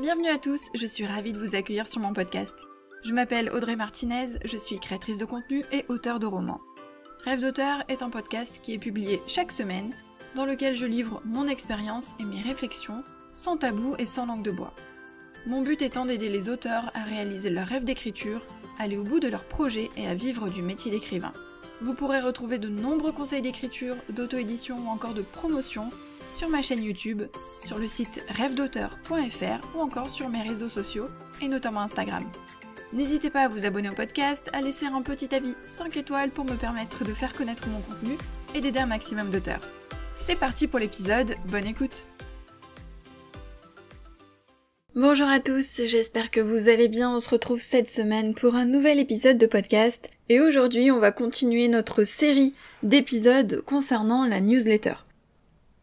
bienvenue à tous, je suis ravie de vous accueillir sur mon podcast. Je m'appelle Audrey Martinez, je suis créatrice de contenu et auteur de romans. Rêve d'auteur est un podcast qui est publié chaque semaine, dans lequel je livre mon expérience et mes réflexions, sans tabou et sans langue de bois. Mon but étant d'aider les auteurs à réaliser leur rêve d'écriture, aller au bout de leurs projets et à vivre du métier d'écrivain. Vous pourrez retrouver de nombreux conseils d'écriture, d'auto-édition ou encore de promotion sur ma chaîne YouTube, sur le site rêvedauteur.fr ou encore sur mes réseaux sociaux et notamment Instagram. N'hésitez pas à vous abonner au podcast, à laisser un petit avis 5 étoiles pour me permettre de faire connaître mon contenu et d'aider un maximum d'auteurs. C'est parti pour l'épisode, bonne écoute Bonjour à tous, j'espère que vous allez bien, on se retrouve cette semaine pour un nouvel épisode de podcast et aujourd'hui on va continuer notre série d'épisodes concernant la newsletter.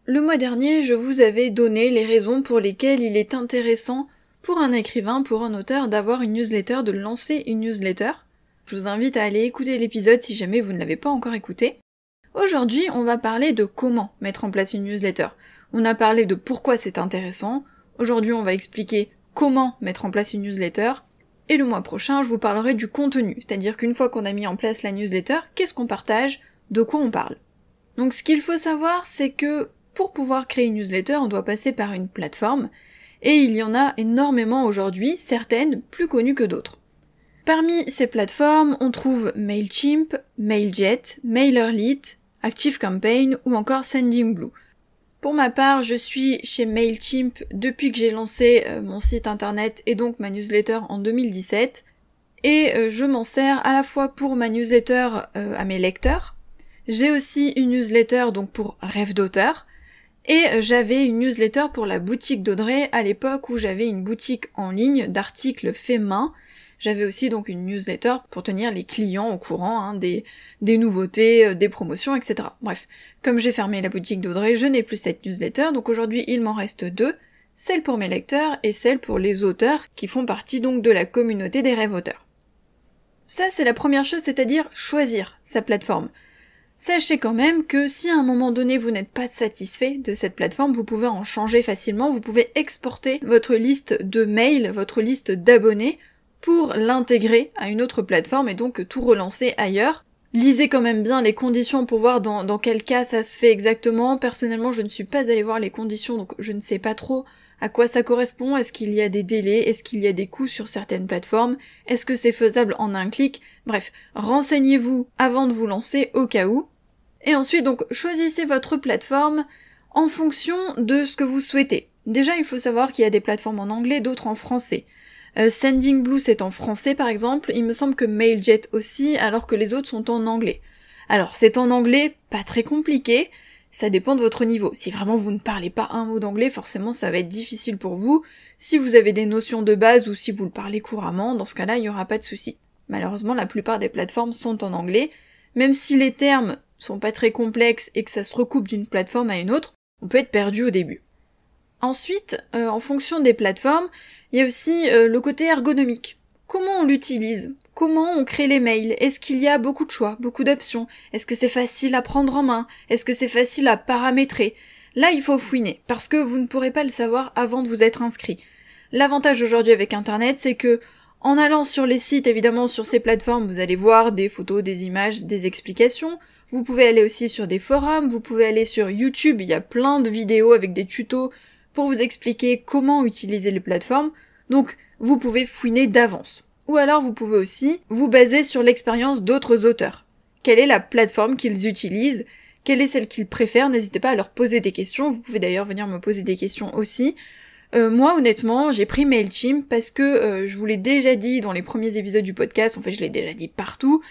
Le mois dernier, je vous avais donné les raisons pour lesquelles il est intéressant pour un écrivain, pour un auteur, d'avoir une newsletter, de lancer une newsletter. Je vous invite à aller écouter l'épisode si jamais vous ne l'avez pas encore écouté. Aujourd'hui, on va parler de comment mettre en place une newsletter. On a parlé de pourquoi c'est intéressant. Aujourd'hui, on va expliquer comment mettre en place une newsletter. Et le mois prochain, je vous parlerai du contenu, c'est-à-dire qu'une fois qu'on a mis en place la newsletter, qu'est-ce qu'on partage, de quoi on parle. Donc ce qu'il faut savoir, c'est que pour pouvoir créer une newsletter, on doit passer par une plateforme, et il y en a énormément aujourd'hui, certaines plus connues que d'autres. Parmi ces plateformes, on trouve Mailchimp, Mailjet, MailerLite, ActiveCampaign ou encore SendingBlue. Pour ma part, je suis chez Mailchimp depuis que j'ai lancé euh, mon site internet et donc ma newsletter en 2017 et euh, je m'en sers à la fois pour ma newsletter euh, à mes lecteurs. J'ai aussi une newsletter donc pour rêve d'auteur et euh, j'avais une newsletter pour la boutique d'Audrey à l'époque où j'avais une boutique en ligne d'articles faits main. J'avais aussi donc une newsletter pour tenir les clients au courant hein, des, des nouveautés, euh, des promotions, etc. Bref, comme j'ai fermé la boutique d'Audrey, je n'ai plus cette newsletter, donc aujourd'hui il m'en reste deux, celle pour mes lecteurs et celle pour les auteurs qui font partie donc de la communauté des rêves auteurs. Ça c'est la première chose, c'est-à-dire choisir sa plateforme. Sachez quand même que si à un moment donné vous n'êtes pas satisfait de cette plateforme, vous pouvez en changer facilement, vous pouvez exporter votre liste de mails, votre liste d'abonnés pour l'intégrer à une autre plateforme et donc tout relancer ailleurs. Lisez quand même bien les conditions pour voir dans, quel cas ça se fait exactement. Personnellement, je ne suis pas allée voir les conditions, donc je ne sais pas trop à quoi ça correspond, est-ce qu'il y a des délais, est-ce qu'il y a des coûts sur certaines plateformes, est-ce que c'est faisable en un clic, bref, renseignez-vous avant de vous lancer au cas où. Et ensuite donc choisissez votre plateforme en fonction de ce que vous souhaitez. Déjà il faut savoir qu'il y a des plateformes en anglais, d'autres en français. Euh, Sending Blue c'est en français par exemple, il me semble que Mailjet aussi alors que les autres sont en anglais. Alors c'est en anglais, pas très compliqué, ça dépend de votre niveau. Si vraiment vous ne parlez pas un mot d'anglais, forcément ça va être difficile pour vous. Si vous avez des notions de base ou si vous le parlez couramment, dans ce cas-là, il n'y aura pas de souci. Malheureusement, la plupart des plateformes sont en anglais. Même si les termes sont pas très complexes et que ça se recoupe d'une plateforme à une autre, on peut être perdu au début. Ensuite, euh, en fonction des plateformes, il y a aussi euh, le côté ergonomique. Comment on l'utilise Comment on crée les mails Est-ce qu'il y a beaucoup de choix, beaucoup d'options Est-ce que c'est facile à prendre en main Est-ce que c'est facile à paramétrer Là, il faut fouiner, parce que vous ne pourrez pas le savoir avant de vous être inscrit. L'avantage aujourd'hui avec Internet, c'est que en allant sur les sites, évidemment sur ces plateformes, vous allez voir des photos, des images, des explications. Vous pouvez aller aussi sur des forums, vous pouvez aller sur YouTube, il y a plein de vidéos avec des tutos pour vous expliquer comment utiliser les plateformes. Donc, vous pouvez fouiner d'avance. Ou alors vous pouvez aussi vous baser sur l'expérience d'autres auteurs. Quelle est la plateforme qu'ils utilisent Quelle est celle qu'ils préfèrent N'hésitez pas à leur poser des questions. Vous pouvez d'ailleurs venir me poser des questions aussi. Euh, moi honnêtement j'ai pris MailChimp parce que euh, je vous l'ai déjà dit dans les premiers épisodes du podcast, en fait je l'ai déjà dit partout,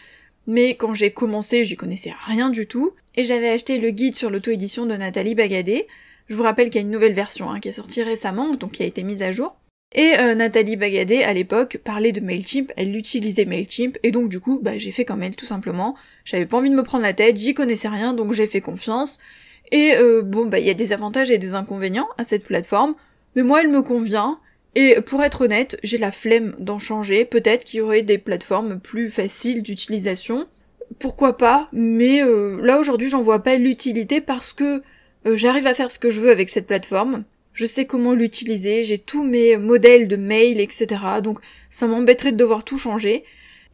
mais quand j'ai commencé j'y connaissais rien du tout, et j'avais acheté le guide sur l'auto-édition de Nathalie Bagadé. Je vous rappelle qu'il y a une nouvelle version hein, qui est sortie récemment, donc qui a été mise à jour. Et euh, Nathalie Bagadé, à l'époque, parlait de MailChimp, elle utilisait MailChimp, et donc du coup, bah, j'ai fait comme elle, tout simplement. J'avais pas envie de me prendre la tête, j'y connaissais rien, donc j'ai fait confiance. Et euh, bon, bah, il y a des avantages et des inconvénients à cette plateforme, mais moi, elle me convient. Et pour être honnête, j'ai la flemme d'en changer. Peut-être qu'il y aurait des plateformes plus faciles d'utilisation. Pourquoi pas Mais euh, là aujourd'hui, j'en vois pas l'utilité parce que j'arrive à faire ce que je veux avec cette plateforme je sais comment l'utiliser, j'ai tous mes modèles de mail, etc. Donc ça m'embêterait de devoir tout changer.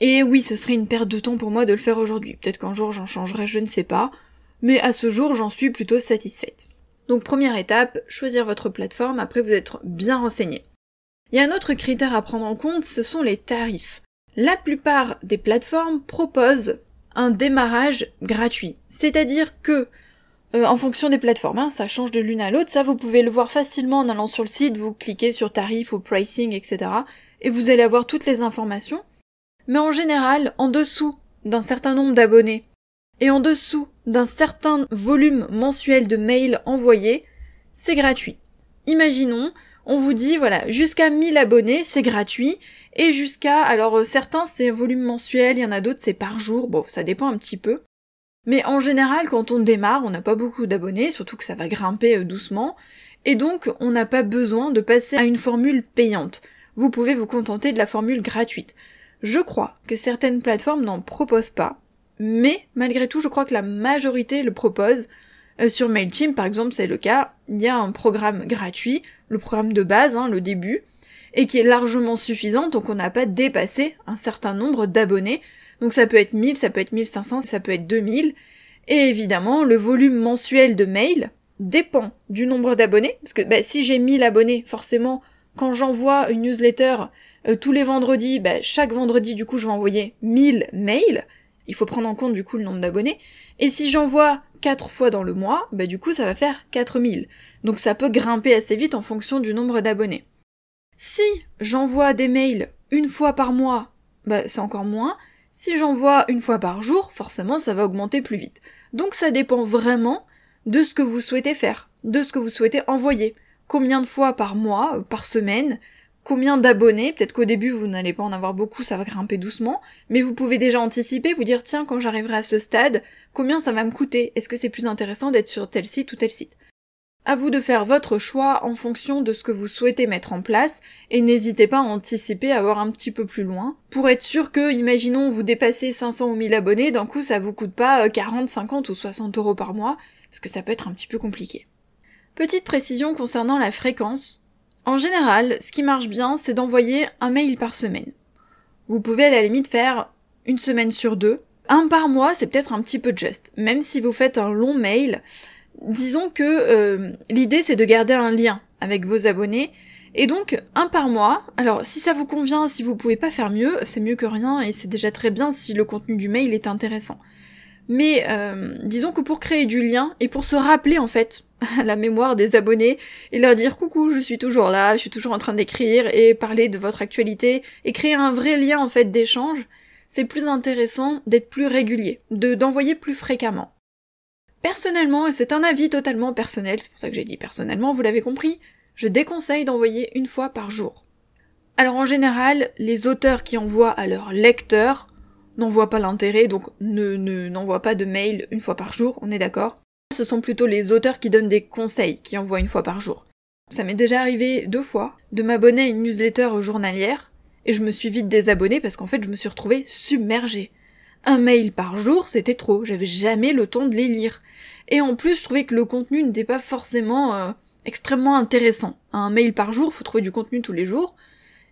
Et oui, ce serait une perte de temps pour moi de le faire aujourd'hui. Peut-être qu'un jour j'en changerai, je ne sais pas. Mais à ce jour, j'en suis plutôt satisfaite. Donc première étape, choisir votre plateforme après vous être bien renseigné. Il y a un autre critère à prendre en compte, ce sont les tarifs. La plupart des plateformes proposent un démarrage gratuit. C'est-à-dire que euh, en fonction des plateformes, hein, ça change de l'une à l'autre, ça vous pouvez le voir facilement en allant sur le site, vous cliquez sur tarif ou pricing, etc. et vous allez avoir toutes les informations. Mais en général, en dessous d'un certain nombre d'abonnés et en dessous d'un certain volume mensuel de mails envoyés, c'est gratuit. Imaginons, on vous dit voilà, jusqu'à 1000 abonnés, c'est gratuit et jusqu'à alors euh, certains c'est volume mensuel, il y en a d'autres c'est par jour. Bon, ça dépend un petit peu. Mais en général, quand on démarre, on n'a pas beaucoup d'abonnés, surtout que ça va grimper euh, doucement, et donc on n'a pas besoin de passer à une formule payante. Vous pouvez vous contenter de la formule gratuite. Je crois que certaines plateformes n'en proposent pas, mais malgré tout, je crois que la majorité le propose. Euh, sur Mailchimp, par exemple, c'est le cas. Il y a un programme gratuit, le programme de base, hein, le début, et qui est largement suffisant donc on n'a pas dépassé un certain nombre d'abonnés donc ça peut être 1000, ça peut être 1500, ça peut être 2000. Et évidemment, le volume mensuel de mails dépend du nombre d'abonnés, parce que bah, si j'ai 1000 abonnés, forcément, quand j'envoie une newsletter euh, tous les vendredis, bah, chaque vendredi, du coup, je vais envoyer 1000 mails. Il faut prendre en compte, du coup, le nombre d'abonnés. Et si j'envoie 4 fois dans le mois, bah, du coup, ça va faire 4000. Donc ça peut grimper assez vite en fonction du nombre d'abonnés. Si j'envoie des mails une fois par mois, bah, c'est encore moins. Si j'envoie une fois par jour, forcément ça va augmenter plus vite. Donc ça dépend vraiment de ce que vous souhaitez faire, de ce que vous souhaitez envoyer. Combien de fois par mois, euh, par semaine, combien d'abonnés, peut-être qu'au début vous n'allez pas en avoir beaucoup, ça va grimper doucement, mais vous pouvez déjà anticiper, vous dire tiens quand j'arriverai à ce stade, combien ça va me coûter, est-ce que c'est plus intéressant d'être sur tel site ou tel site. À vous de faire votre choix en fonction de ce que vous souhaitez mettre en place et n'hésitez pas à anticiper, à voir un petit peu plus loin pour être sûr que, imaginons, vous dépassez 500 ou 1000 abonnés, d'un coup ça vous coûte pas 40, euh, 50 ou 60 euros par mois parce que ça peut être un petit peu compliqué. Petite précision concernant la fréquence. En général, ce qui marche bien, c'est d'envoyer un mail par semaine. Vous pouvez à la limite faire une semaine sur deux. Un par mois, c'est peut-être un petit peu juste. Même si vous faites un long mail, disons que euh, l'idée c'est de garder un lien avec vos abonnés. Et donc un par mois. Alors si ça vous convient, si vous pouvez pas faire mieux, c'est mieux que rien et c'est déjà très bien si le contenu du mail est intéressant. Mais euh, disons que pour créer du lien et pour se rappeler en fait à la mémoire des abonnés et leur dire coucou, je suis toujours là, je suis toujours en train d'écrire et parler de votre actualité et créer un vrai lien en fait d'échange, c'est plus intéressant d'être plus régulier, de d'envoyer plus fréquemment. Personnellement, et c'est un avis totalement personnel, c'est pour ça que j'ai dit personnellement, vous l'avez compris, je déconseille d'envoyer une fois par jour. Alors en général, les auteurs qui envoient à leurs lecteurs n'envoient pas l'intérêt, donc ne, n'envoient pas de mail une fois par jour, on est d'accord. Ce sont plutôt les auteurs qui donnent des conseils qui envoient une fois par jour. Ça m'est déjà arrivé deux fois de m'abonner à une newsletter journalière et je me suis vite désabonnée parce qu'en fait je me suis retrouvée submergée un mail par jour, c'était trop, j'avais jamais le temps de les lire. Et en plus, je trouvais que le contenu n'était pas forcément euh, extrêmement intéressant. Un mail par jour, faut trouver du contenu tous les jours.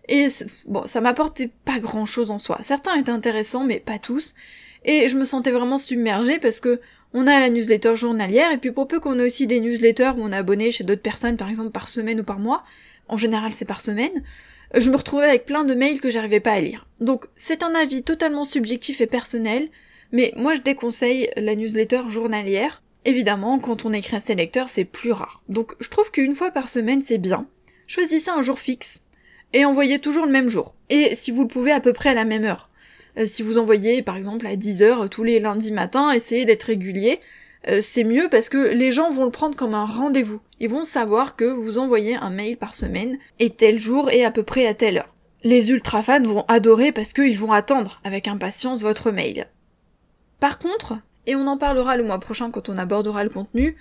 Et bon, ça m'apportait pas grand chose en soi. Certains étaient intéressants, mais pas tous. Et je me sentais vraiment submergée parce que on a la newsletter journalière, et puis pour peu qu'on ait aussi des newsletters où on est abonné chez d'autres personnes, par exemple par semaine ou par mois, en général c'est par semaine, je me retrouvais avec plein de mails que j'arrivais pas à lire. Donc c'est un avis totalement subjectif et personnel, mais moi je déconseille la newsletter journalière. Évidemment, quand on écrit à ses lecteurs, c'est plus rare. Donc je trouve qu'une fois par semaine, c'est bien. Choisissez un jour fixe et envoyez toujours le même jour. Et si vous le pouvez, à peu près à la même heure. Euh, si vous envoyez par exemple à 10h tous les lundis matins, essayez d'être régulier euh, c'est mieux parce que les gens vont le prendre comme un rendez-vous. Ils vont savoir que vous envoyez un mail par semaine et tel jour et à peu près à telle heure. Les ultra fans vont adorer parce qu'ils vont attendre avec impatience votre mail. Par contre, et on en parlera le mois prochain quand on abordera le contenu,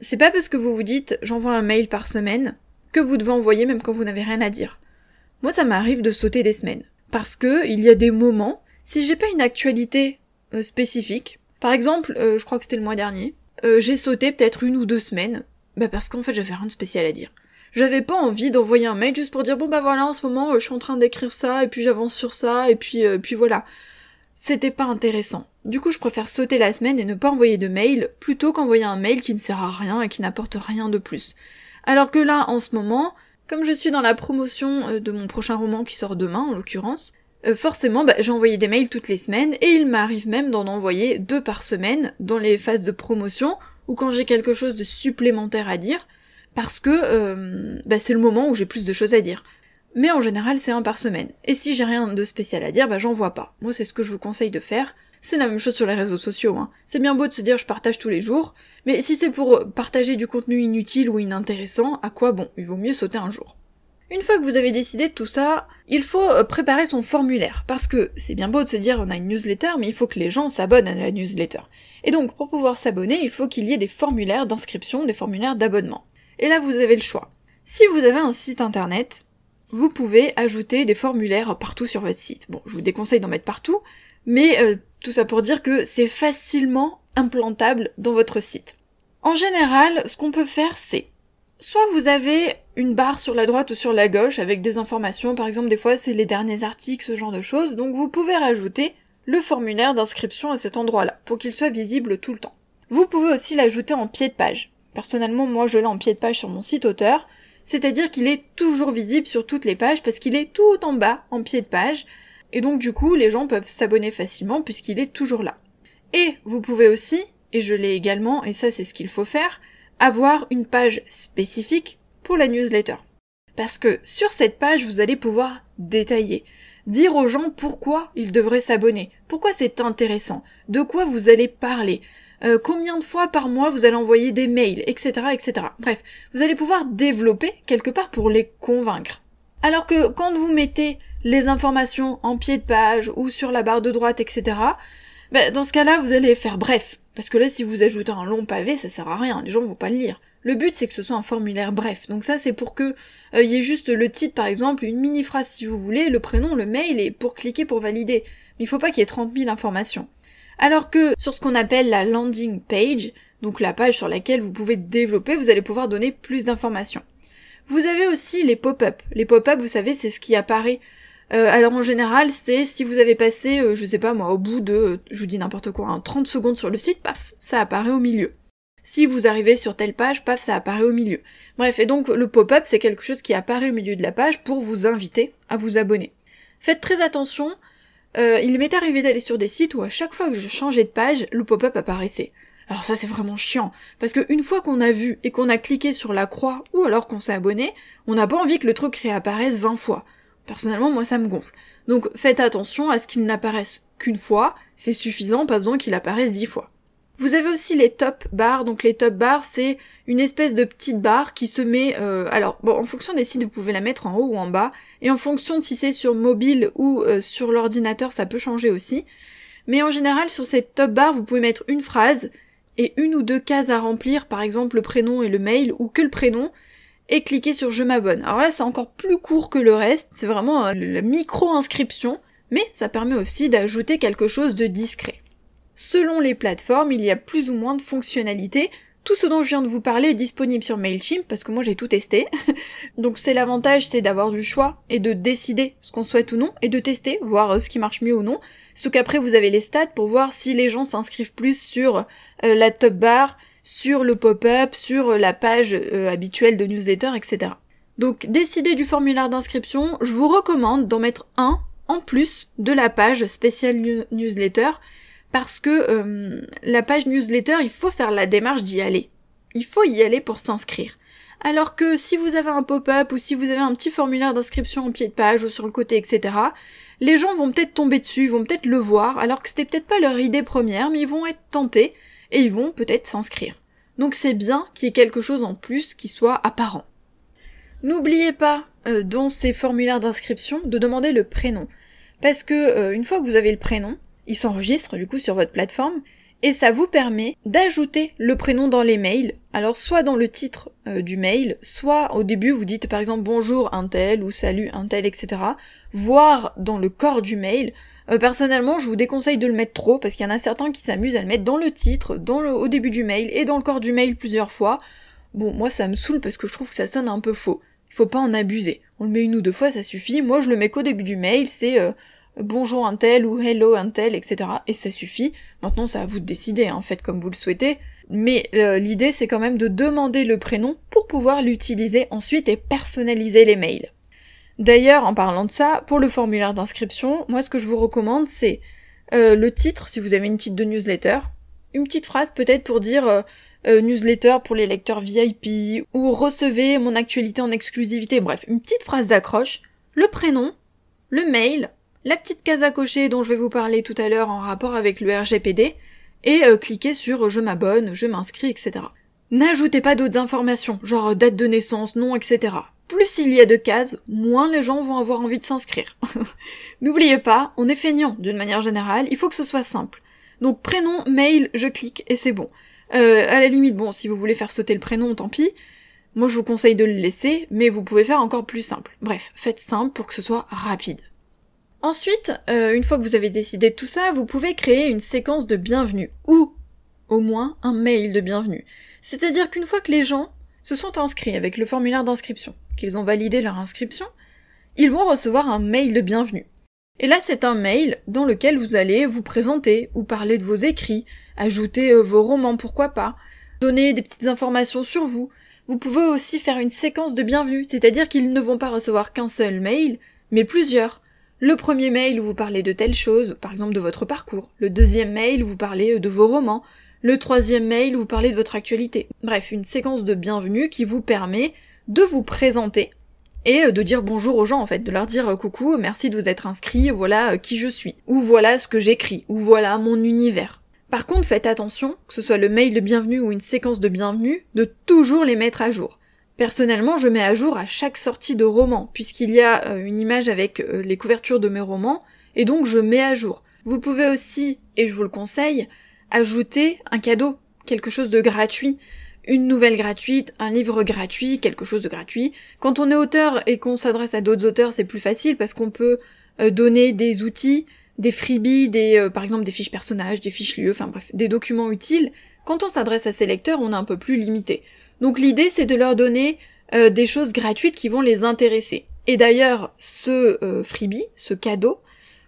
c'est pas parce que vous vous dites j'envoie un mail par semaine que vous devez envoyer même quand vous n'avez rien à dire. Moi ça m'arrive de sauter des semaines. Parce que il y a des moments, si j'ai pas une actualité euh, spécifique, par exemple, euh, je crois que c'était le mois dernier, euh, j'ai sauté peut-être une ou deux semaines, bah parce qu'en fait j'avais rien de spécial à dire. J'avais pas envie d'envoyer un mail juste pour dire bon bah voilà en ce moment euh, je suis en train d'écrire ça et puis j'avance sur ça et puis puis voilà. C'était pas intéressant. Du coup je préfère sauter la semaine et ne pas envoyer de mail plutôt qu'envoyer un mail qui ne sert à rien et qui n'apporte rien de plus. Alors que là en ce moment, comme je suis dans la promotion de mon prochain roman qui sort demain en l'occurrence, euh, forcément, bah, j'ai envoyé des mails toutes les semaines et il m'arrive même d'en envoyer deux par semaine dans les phases de promotion ou quand j'ai quelque chose de supplémentaire à dire parce que euh, bah, c'est le moment où j'ai plus de choses à dire. Mais en général, c'est un par semaine. Et si j'ai rien de spécial à dire, bah, j'en vois pas. Moi, c'est ce que je vous conseille de faire. C'est la même chose sur les réseaux sociaux. Hein. C'est bien beau de se dire je partage tous les jours, mais si c'est pour partager du contenu inutile ou inintéressant, à quoi bon Il vaut mieux sauter un jour. Une fois que vous avez décidé de tout ça, il faut euh, préparer son formulaire, parce que c'est bien beau de se dire on a une newsletter, mais il faut que les gens s'abonnent à la newsletter. Et donc pour pouvoir s'abonner, il faut qu'il y ait des formulaires d'inscription, des formulaires d'abonnement. Et là vous avez le choix. Si vous avez un site internet, vous pouvez ajouter des formulaires partout sur votre site. Bon, je vous déconseille d'en mettre partout, mais euh, tout ça pour dire que c'est facilement implantable dans votre site. En général, ce qu'on peut faire, c'est soit vous avez une barre sur la droite ou sur la gauche avec des informations, par exemple des fois c'est les derniers articles, ce genre de choses, donc vous pouvez rajouter le formulaire d'inscription à cet endroit-là, pour qu'il soit visible tout le temps. Vous pouvez aussi l'ajouter en pied de page. Personnellement, moi je l'ai en pied de page sur mon site auteur, c'est-à-dire qu'il est toujours visible sur toutes les pages parce qu'il est tout en bas en pied de page, et donc du coup les gens peuvent s'abonner facilement puisqu'il est toujours là. Et vous pouvez aussi, et je l'ai également, et ça c'est ce qu'il faut faire, avoir une page spécifique pour la newsletter. Parce que sur cette page, vous allez pouvoir détailler, dire aux gens pourquoi ils devraient s'abonner, pourquoi c'est intéressant, de quoi vous allez parler, euh, combien de fois par mois vous allez envoyer des mails, etc., etc. Bref, vous allez pouvoir développer quelque part pour les convaincre. Alors que quand vous mettez les informations en pied de page ou sur la barre de droite, etc., bah, dans ce cas-là, vous allez faire bref. Parce que là, si vous ajoutez un long pavé, ça sert à rien, les gens vont pas le lire. Le but c'est que ce soit un formulaire bref. Donc ça c'est pour que euh, il y ait juste le titre par exemple, une mini phrase si vous voulez, le prénom, le mail et pour cliquer pour valider. Mais il faut pas qu'il y ait 30 000 informations. Alors que sur ce qu'on appelle la landing page, donc la page sur laquelle vous pouvez développer, vous allez pouvoir donner plus d'informations. Vous avez aussi les pop-up. Les pop-up, vous savez, c'est ce qui apparaît. Euh, alors en général, c'est si vous avez passé, euh, je sais pas moi, au bout de, je vous dis n'importe quoi, 30 hein, secondes sur le site, paf, ça apparaît au milieu si vous arrivez sur telle page, paf, ça apparaît au milieu. Bref, et donc le pop-up, c'est quelque chose qui apparaît au milieu de la page pour vous inviter à vous abonner. Faites très attention, euh, il m'est arrivé d'aller sur des sites où à chaque fois que je changeais de page, le pop-up apparaissait. Alors ça c'est vraiment chiant, parce qu'une fois qu'on a vu et qu'on a cliqué sur la croix ou alors qu'on s'est abonné, on n'a pas envie que le truc réapparaisse 20 fois. Personnellement, moi ça me gonfle. Donc faites attention à ce qu'il n'apparaisse qu'une fois, c'est suffisant, pas besoin qu'il apparaisse 10 fois. Vous avez aussi les top bars. Donc les top bars, c'est une espèce de petite barre qui se met... Euh, alors, bon, en fonction des sites, vous pouvez la mettre en haut ou en bas. Et en fonction de si c'est sur mobile ou euh, sur l'ordinateur, ça peut changer aussi. Mais en général, sur cette top bar vous pouvez mettre une phrase et une ou deux cases à remplir, par exemple le prénom et le mail, ou que le prénom, et cliquer sur Je m'abonne. Alors là, c'est encore plus court que le reste, c'est vraiment euh, la micro-inscription, mais ça permet aussi d'ajouter quelque chose de discret. Selon les plateformes, il y a plus ou moins de fonctionnalités. Tout ce dont je viens de vous parler est disponible sur Mailchimp parce que moi j'ai tout testé. Donc c'est l'avantage, c'est d'avoir du choix et de décider ce qu'on souhaite ou non et de tester, voir euh, ce qui marche mieux ou non. Sauf qu'après vous avez les stats pour voir si les gens s'inscrivent plus sur euh, la top bar, sur le pop-up, sur euh, la page habituelle de newsletter, etc. Donc décider du formulaire d'inscription, je vous recommande d'en mettre un en plus de la page spéciale newsletter parce que euh, la page newsletter, il faut faire la démarche d'y aller. Il faut y aller pour s'inscrire. Alors que si vous avez un pop-up ou si vous avez un petit formulaire d'inscription en pied de page ou sur le côté, etc., les gens vont peut-être tomber dessus, vont peut-être le voir, alors que c'était peut-être pas leur idée première, mais ils vont être tentés et ils vont peut-être s'inscrire. Donc c'est bien qu'il y ait quelque chose en plus qui soit apparent. N'oubliez pas, euh, dans ces formulaires d'inscription, de demander le prénom. Parce que euh, une fois que vous avez le prénom, il s'enregistre du coup sur votre plateforme et ça vous permet d'ajouter le prénom dans les mails. Alors soit dans le titre euh, du mail, soit au début vous dites par exemple bonjour un tel ou salut un tel, etc. Voire dans le corps du mail. Euh, personnellement, je vous déconseille de le mettre trop parce qu'il y en a certains qui s'amusent à le mettre dans le titre, dans le, au début du mail et dans le corps du mail plusieurs fois. Bon, moi ça me saoule parce que je trouve que ça sonne un peu faux. Il faut pas en abuser. On le met une ou deux fois, ça suffit. Moi je le mets qu'au début du mail, c'est euh, bonjour un tel ou hello un tel, etc. Et ça suffit. Maintenant, c'est à vous de décider, en hein, fait, comme vous le souhaitez. Mais euh, l'idée, c'est quand même de demander le prénom pour pouvoir l'utiliser ensuite et personnaliser les mails. D'ailleurs, en parlant de ça, pour le formulaire d'inscription, moi, ce que je vous recommande, c'est euh, le titre, si vous avez une titre de newsletter, une petite phrase peut-être pour dire euh, newsletter pour les lecteurs VIP ou recevez mon actualité en exclusivité. Bref, une petite phrase d'accroche, le prénom, le mail la petite case à cocher dont je vais vous parler tout à l'heure en rapport avec le RGPD, et euh, cliquez sur euh, je m'abonne, je m'inscris, etc. N'ajoutez pas d'autres informations, genre date de naissance, nom, etc. Plus il y a de cases, moins les gens vont avoir envie de s'inscrire. N'oubliez pas, on est feignant d'une manière générale, il faut que ce soit simple. Donc prénom, mail, je clique et c'est bon. Euh, à la limite, bon, si vous voulez faire sauter le prénom, tant pis. Moi, je vous conseille de le laisser, mais vous pouvez faire encore plus simple. Bref, faites simple pour que ce soit rapide. Ensuite, euh, une fois que vous avez décidé tout ça, vous pouvez créer une séquence de bienvenue ou au moins un mail de bienvenue. C'est-à-dire qu'une fois que les gens se sont inscrits avec le formulaire d'inscription, qu'ils ont validé leur inscription, ils vont recevoir un mail de bienvenue. Et là, c'est un mail dans lequel vous allez vous présenter ou parler de vos écrits, ajouter euh, vos romans, pourquoi pas, donner des petites informations sur vous. Vous pouvez aussi faire une séquence de bienvenue, c'est-à-dire qu'ils ne vont pas recevoir qu'un seul mail, mais plusieurs. Le premier mail vous parlez de telle chose, par exemple de votre parcours. Le deuxième mail vous parlez euh, de vos romans. Le troisième mail vous parlez de votre actualité. Bref, une séquence de bienvenue qui vous permet de vous présenter et euh, de dire bonjour aux gens en fait, de leur dire euh, coucou, merci de vous être inscrit, voilà qui je suis, ou voilà ce que j'écris, ou voilà mon univers. Par contre, faites attention, que ce soit le mail de bienvenue ou une séquence de bienvenue, de toujours les mettre à jour. Personnellement, je mets à jour à chaque sortie de roman, puisqu'il y a euh, une image avec euh, les couvertures de mes romans, et donc je mets à jour. Vous pouvez aussi, et je vous le conseille, ajouter un cadeau, quelque chose de gratuit, une nouvelle gratuite, un livre gratuit, quelque chose de gratuit. Quand on est auteur et qu'on s'adresse à d'autres auteurs, c'est plus facile parce qu'on peut euh, donner des outils, des freebies, des par exemple des fiches personnages, des fiches lieux, enfin bref, des documents utiles. Quand on s'adresse à ses lecteurs, on est un peu plus limité. Donc l'idée c'est de leur donner euh, des choses gratuites qui vont les intéresser. Et d'ailleurs, ce euh, freebie, ce cadeau,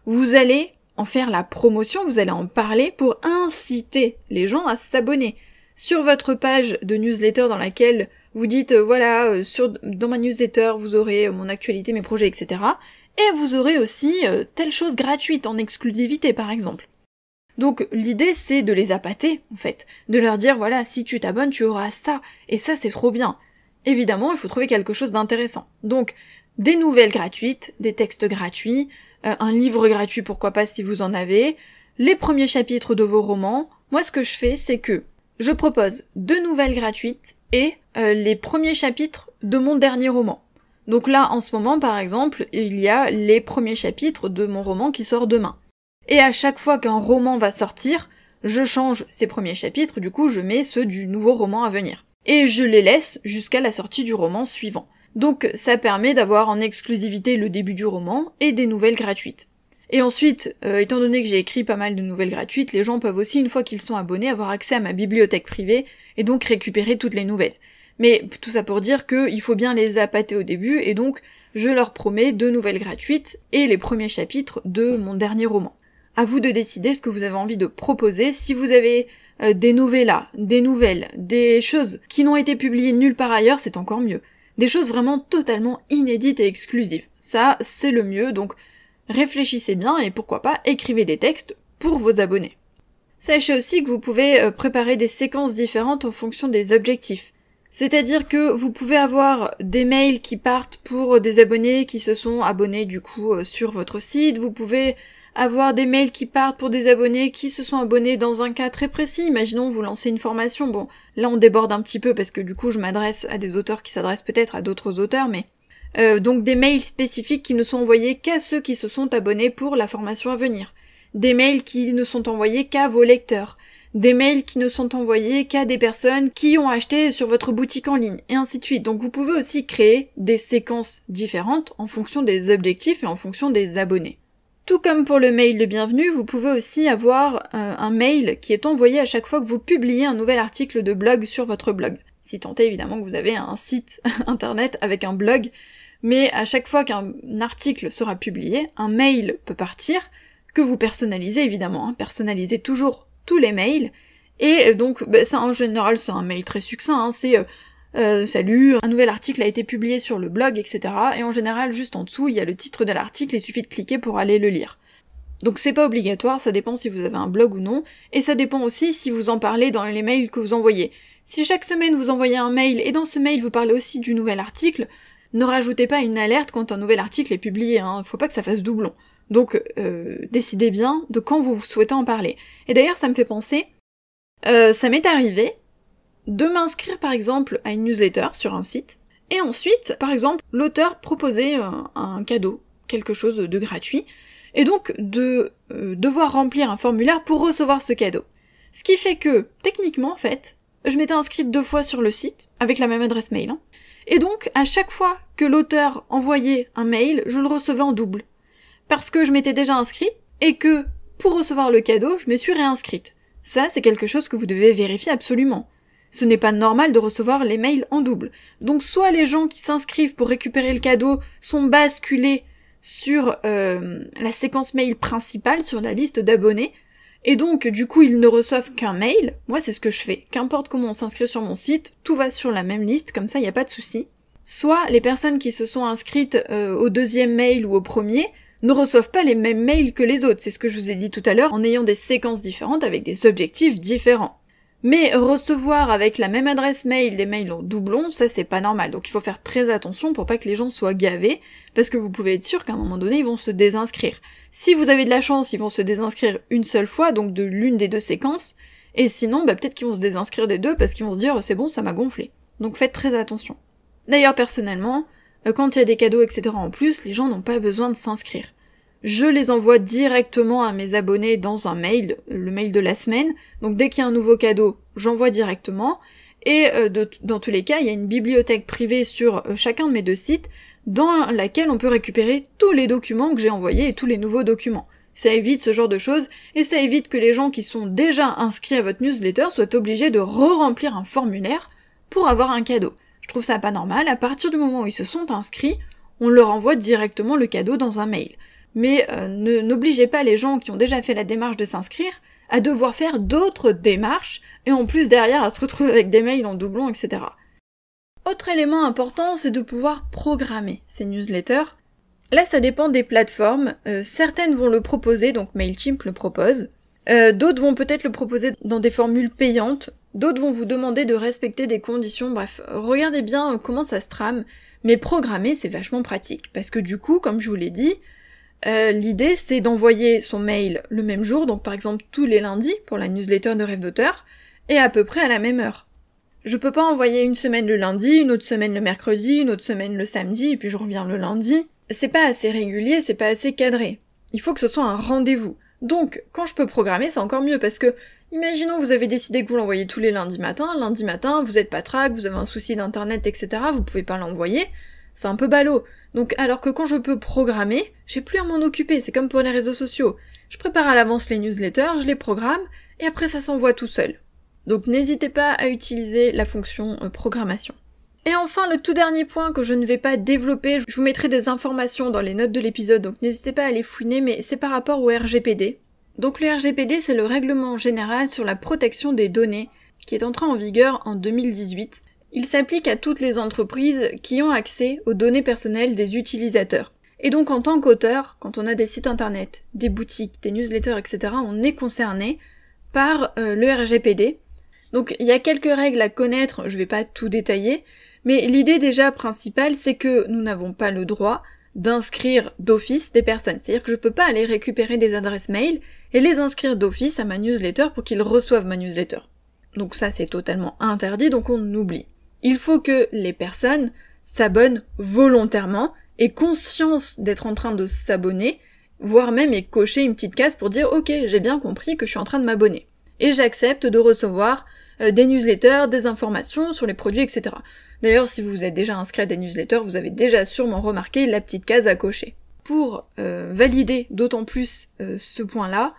vous allez en faire la promotion, vous allez en parler pour inciter les gens à s'abonner. Sur votre page de newsletter dans laquelle vous dites euh, voilà, sur, dans ma newsletter vous aurez mon actualité, mes projets, etc. Et vous aurez aussi telle chose gratuite en exclusivité par exemple. Donc l'idée c'est de les appâter en fait, de leur dire voilà si tu t'abonnes tu auras ça et ça c'est trop bien. Évidemment il faut trouver quelque chose d'intéressant. Donc des nouvelles gratuites, des textes gratuits, euh, un livre gratuit pourquoi pas si vous en avez, les premiers chapitres de vos romans. Moi ce que je fais c'est que je propose deux nouvelles gratuites et euh, les premiers chapitres de mon dernier roman. Donc là en ce moment par exemple il y a les premiers chapitres de mon roman qui sort demain. Et à chaque fois qu'un roman va sortir, je change ses premiers chapitres, du coup je mets ceux du nouveau roman à venir. Et je les laisse jusqu'à la sortie du roman suivant. Donc ça permet d'avoir en exclusivité le début du roman et des nouvelles gratuites. Et ensuite, euh, étant donné que j'ai écrit pas mal de nouvelles gratuites, les gens peuvent aussi, une fois qu'ils sont abonnés, avoir accès à ma bibliothèque privée et donc récupérer toutes les nouvelles. Mais tout ça pour dire qu'il faut bien les appâter au début et donc je leur promets deux nouvelles gratuites et les premiers chapitres de mon dernier roman à vous de décider ce que vous avez envie de proposer. Si vous avez euh, des là, des nouvelles, des choses qui n'ont été publiées nulle part ailleurs, c'est encore mieux. Des choses vraiment totalement inédites et exclusives. Ça, c'est le mieux, donc réfléchissez bien et pourquoi pas écrivez des textes pour vos abonnés. Sachez aussi que vous pouvez euh, préparer des séquences différentes en fonction des objectifs. C'est-à-dire que vous pouvez avoir des mails qui partent pour des abonnés qui se sont abonnés du coup euh, sur votre site, vous pouvez avoir des mails qui partent pour des abonnés qui se sont abonnés dans un cas très précis. Imaginons vous lancez une formation. Bon, là on déborde un petit peu parce que du coup je m'adresse à des auteurs qui s'adressent peut-être à d'autres auteurs, mais euh, donc des mails spécifiques qui ne sont envoyés qu'à ceux qui se sont abonnés pour la formation à venir. Des mails qui ne sont envoyés qu'à vos lecteurs. Des mails qui ne sont envoyés qu'à des personnes qui ont acheté sur votre boutique en ligne, et ainsi de suite. Donc vous pouvez aussi créer des séquences différentes en fonction des objectifs et en fonction des abonnés. Tout comme pour le mail de bienvenue, vous pouvez aussi avoir euh, un mail qui est envoyé à chaque fois que vous publiez un nouvel article de blog sur votre blog. Si tant est évidemment que vous avez un site internet avec un blog, mais à chaque fois qu'un article sera publié, un mail peut partir, que vous personnalisez évidemment, hein, personnalisez toujours tous les mails, et donc ben, ça en général c'est un mail très succinct, hein, c'est euh, euh, salut, un nouvel article a été publié sur le blog, etc. Et en général, juste en dessous, il y a le titre de l'article, il suffit de cliquer pour aller le lire. Donc c'est pas obligatoire, ça dépend si vous avez un blog ou non, et ça dépend aussi si vous en parlez dans les mails que vous envoyez. Si chaque semaine vous envoyez un mail et dans ce mail vous parlez aussi du nouvel article, ne rajoutez pas une alerte quand un nouvel article est publié, hein, faut pas que ça fasse doublon. Donc euh, décidez bien de quand vous souhaitez en parler. Et d'ailleurs ça me fait penser, euh, ça m'est arrivé de m'inscrire par exemple à une newsletter sur un site, et ensuite, par exemple, l'auteur proposait euh, un, cadeau, quelque chose de gratuit, et donc de euh, devoir remplir un formulaire pour recevoir ce cadeau. Ce qui fait que, techniquement en fait, je m'étais inscrite deux fois sur le site, avec la même adresse mail. Hein. Et donc, à chaque fois que l'auteur envoyait un mail, je le recevais en double. Parce que je m'étais déjà inscrite, et que, pour recevoir le cadeau, je me suis réinscrite. Ça, c'est quelque chose que vous devez vérifier absolument. Ce n'est pas normal de recevoir les mails en double. Donc soit les gens qui s'inscrivent pour récupérer le cadeau sont basculés sur euh, la séquence mail principale, sur la liste d'abonnés, et donc du coup ils ne reçoivent qu'un mail. Moi c'est ce que je fais. Qu'importe comment on s'inscrit sur mon site, tout va sur la même liste, comme ça il n'y a pas de souci. Soit les personnes qui se sont inscrites euh, au deuxième mail ou au premier ne reçoivent pas les mêmes mails que les autres, c'est ce que je vous ai dit tout à l'heure, en ayant des séquences différentes avec des objectifs différents. Mais recevoir avec la même adresse mail des mails en doublon, ça c'est pas normal. Donc il faut faire très attention pour pas que les gens soient gavés, parce que vous pouvez être sûr qu'à un moment donné ils vont se désinscrire. Si vous avez de la chance, ils vont se désinscrire une seule fois, donc de l'une des deux séquences, et sinon bah, peut-être qu'ils vont se désinscrire des deux parce qu'ils vont se dire oh, c'est bon, ça m'a gonflé. Donc faites très attention. D'ailleurs personnellement, euh, quand il y a des cadeaux etc en plus, les gens n'ont pas besoin de s'inscrire je les envoie directement à mes abonnés dans un mail, le mail de la semaine. Donc dès qu'il y a un nouveau cadeau, j'envoie directement. Et euh, dans tous les cas, il y a une bibliothèque privée sur euh, chacun de mes deux sites dans laquelle on peut récupérer tous les documents que j'ai envoyés et tous les nouveaux documents. Ça évite ce genre de choses et ça évite que les gens qui sont déjà inscrits à votre newsletter soient obligés de re-remplir un formulaire pour avoir un cadeau. Je trouve ça pas normal, à partir du moment où ils se sont inscrits, on leur envoie directement le cadeau dans un mail mais euh, ne n'obligez pas les gens qui ont déjà fait la démarche de s'inscrire à devoir faire d'autres démarches et en plus derrière à se retrouver avec des mails en doublon, etc. Autre élément important, c'est de pouvoir programmer ces newsletters. Là, ça dépend des plateformes. Euh, certaines vont le proposer, donc Mailchimp le propose. Euh, d'autres vont peut-être le proposer dans des formules payantes. D'autres vont vous demander de respecter des conditions. Bref, regardez bien comment ça se trame. Mais programmer, c'est vachement pratique. Parce que du coup, comme je vous l'ai dit, euh, l'idée, c'est d'envoyer son mail le même jour, donc par exemple tous les lundis pour la newsletter de rêve d'auteur, et à peu près à la même heure. Je peux pas envoyer une semaine le lundi, une autre semaine le mercredi, une autre semaine le samedi, et puis je reviens le lundi. C'est pas assez régulier, c'est pas assez cadré. Il faut que ce soit un rendez-vous. Donc, quand je peux programmer, c'est encore mieux parce que, imaginons, vous avez décidé que vous l'envoyez tous les lundis matin, lundi matin, vous êtes pas track, vous avez un souci d'internet, etc., vous pouvez pas l'envoyer. C'est un peu ballot. Donc alors que quand je peux programmer, j'ai plus à m'en occuper, c'est comme pour les réseaux sociaux. Je prépare à l'avance les newsletters, je les programme, et après ça s'envoie tout seul. Donc n'hésitez pas à utiliser la fonction euh, programmation. Et enfin, le tout dernier point que je ne vais pas développer, je vous mettrai des informations dans les notes de l'épisode, donc n'hésitez pas à les fouiner, mais c'est par rapport au RGPD. Donc le RGPD, c'est le règlement général sur la protection des données, qui est entré en vigueur en 2018 il s'applique à toutes les entreprises qui ont accès aux données personnelles des utilisateurs. Et donc en tant qu'auteur, quand on a des sites internet, des boutiques, des newsletters, etc., on est concerné par euh, le RGPD. Donc il y a quelques règles à connaître, je ne vais pas tout détailler, mais l'idée déjà principale c'est que nous n'avons pas le droit d'inscrire d'office des personnes. C'est-à-dire que je ne peux pas aller récupérer des adresses mail et les inscrire d'office à ma newsletter pour qu'ils reçoivent ma newsletter. Donc ça c'est totalement interdit, donc on oublie. Il faut que les personnes s'abonnent volontairement et conscience d'être en train de s'abonner, voire même et cocher une petite case pour dire ok j'ai bien compris que je suis en train de m'abonner et j'accepte de recevoir euh, des newsletters, des informations sur les produits, etc. D'ailleurs, si vous êtes déjà inscrit à des newsletters, vous avez déjà sûrement remarqué la petite case à cocher. Pour euh, valider d'autant plus euh, ce point-là,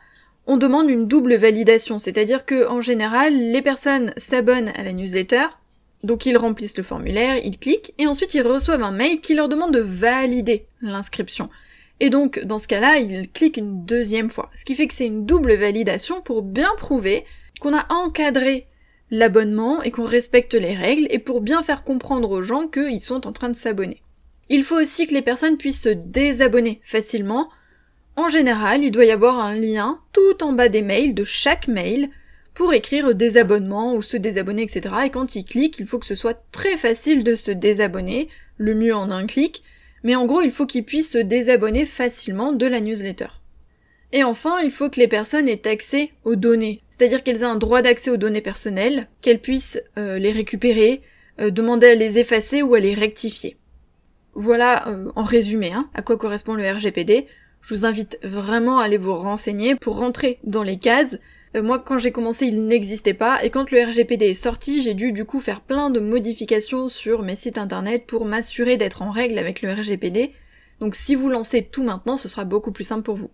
on demande une double validation, c'est-à-dire que en général, les personnes s'abonnent à la newsletter, donc ils remplissent le formulaire, ils cliquent, et ensuite ils reçoivent un mail qui leur demande de valider l'inscription. Et donc dans ce cas-là, ils cliquent une deuxième fois, ce qui fait que c'est une double validation pour bien prouver qu'on a encadré l'abonnement et qu'on respecte les règles, et pour bien faire comprendre aux gens qu'ils sont en train de s'abonner. Il faut aussi que les personnes puissent se désabonner facilement. En général, il doit y avoir un lien tout en bas des mails, de chaque mail, pour écrire des abonnements ou se désabonner, etc. Et quand ils cliquent, il faut que ce soit très facile de se désabonner, le mieux en un clic, mais en gros, il faut qu'ils puissent se désabonner facilement de la newsletter. Et enfin, il faut que les personnes aient accès aux données, c'est-à-dire qu'elles aient un droit d'accès aux données personnelles, qu'elles puissent euh, les récupérer, euh, demander à les effacer ou à les rectifier. Voilà euh, en résumé hein, à quoi correspond le RGPD. Je vous invite vraiment à aller vous renseigner pour rentrer dans les cases euh, moi, quand j'ai commencé, il n'existait pas, et quand le RGPD est sorti, j'ai dû du coup faire plein de modifications sur mes sites internet pour m'assurer d'être en règle avec le RGPD. Donc si vous lancez tout maintenant, ce sera beaucoup plus simple pour vous.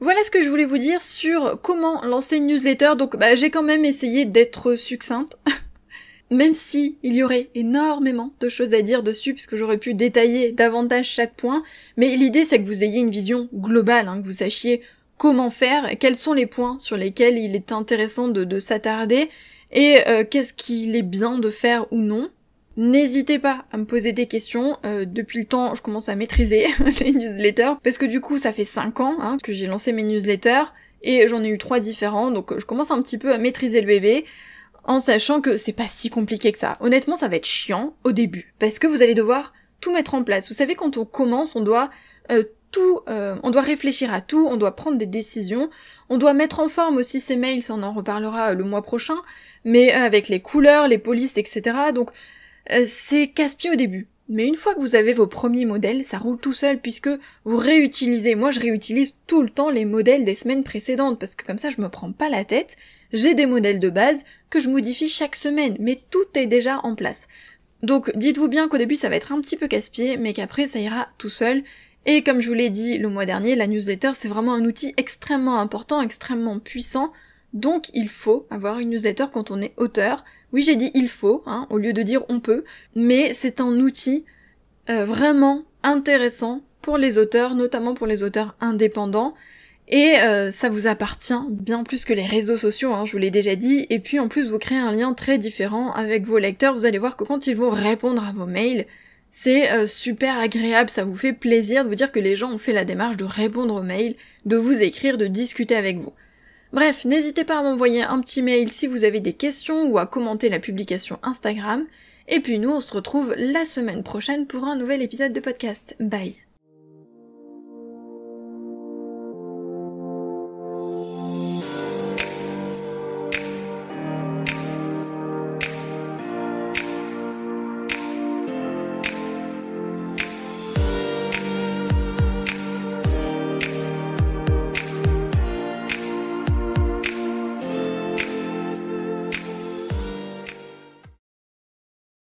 Voilà ce que je voulais vous dire sur comment lancer une newsletter. Donc bah, j'ai quand même essayé d'être succincte. même si il y aurait énormément de choses à dire dessus, puisque j'aurais pu détailler davantage chaque point, mais l'idée c'est que vous ayez une vision globale, hein, que vous sachiez comment faire, quels sont les points sur lesquels il est intéressant de, s'attarder et euh, qu'est-ce qu'il est bien de faire ou non. N'hésitez pas à me poser des questions. Euh, depuis le temps, je commence à maîtriser les newsletters parce que du coup, ça fait 5 ans hein, que j'ai lancé mes newsletters et j'en ai eu trois différents, donc je commence un petit peu à maîtriser le bébé en sachant que c'est pas si compliqué que ça. Honnêtement, ça va être chiant au début parce que vous allez devoir tout mettre en place. Vous savez, quand on commence, on doit euh, tout, euh, on doit réfléchir à tout, on doit prendre des décisions, on doit mettre en forme aussi ces mails, on en reparlera euh, le mois prochain, mais euh, avec les couleurs, les polices, etc. Donc c'est casse-pied au début. Mais une fois que vous avez vos premiers modèles, ça roule tout seul puisque vous réutilisez. Moi, je réutilise tout le temps les modèles des semaines précédentes parce que comme ça, je me prends pas la tête. J'ai des modèles de base que je modifie chaque semaine, mais tout est déjà en place. Donc dites-vous bien qu'au début ça va être un petit peu casse-pied, mais qu'après ça ira tout seul et comme je vous l'ai dit le mois dernier, la newsletter, c'est vraiment un outil extrêmement important, extrêmement puissant. Donc il faut avoir une newsletter quand on est auteur. Oui, j'ai dit il faut, hein, au lieu de dire on peut, mais c'est un outil euh, vraiment intéressant pour les auteurs, notamment pour les auteurs indépendants. Et euh, ça vous appartient bien plus que les réseaux sociaux, hein, je vous l'ai déjà dit. Et puis en plus, vous créez un lien très différent avec vos lecteurs. Vous allez voir que quand ils vont répondre à vos mails, c'est euh, super agréable, ça vous fait plaisir de vous dire que les gens ont fait la démarche de répondre aux mails, de vous écrire, de discuter avec vous. Bref, n'hésitez pas à m'envoyer un petit mail si vous avez des questions ou à commenter la publication Instagram. Et puis nous, on se retrouve la semaine prochaine pour un nouvel épisode de podcast. Bye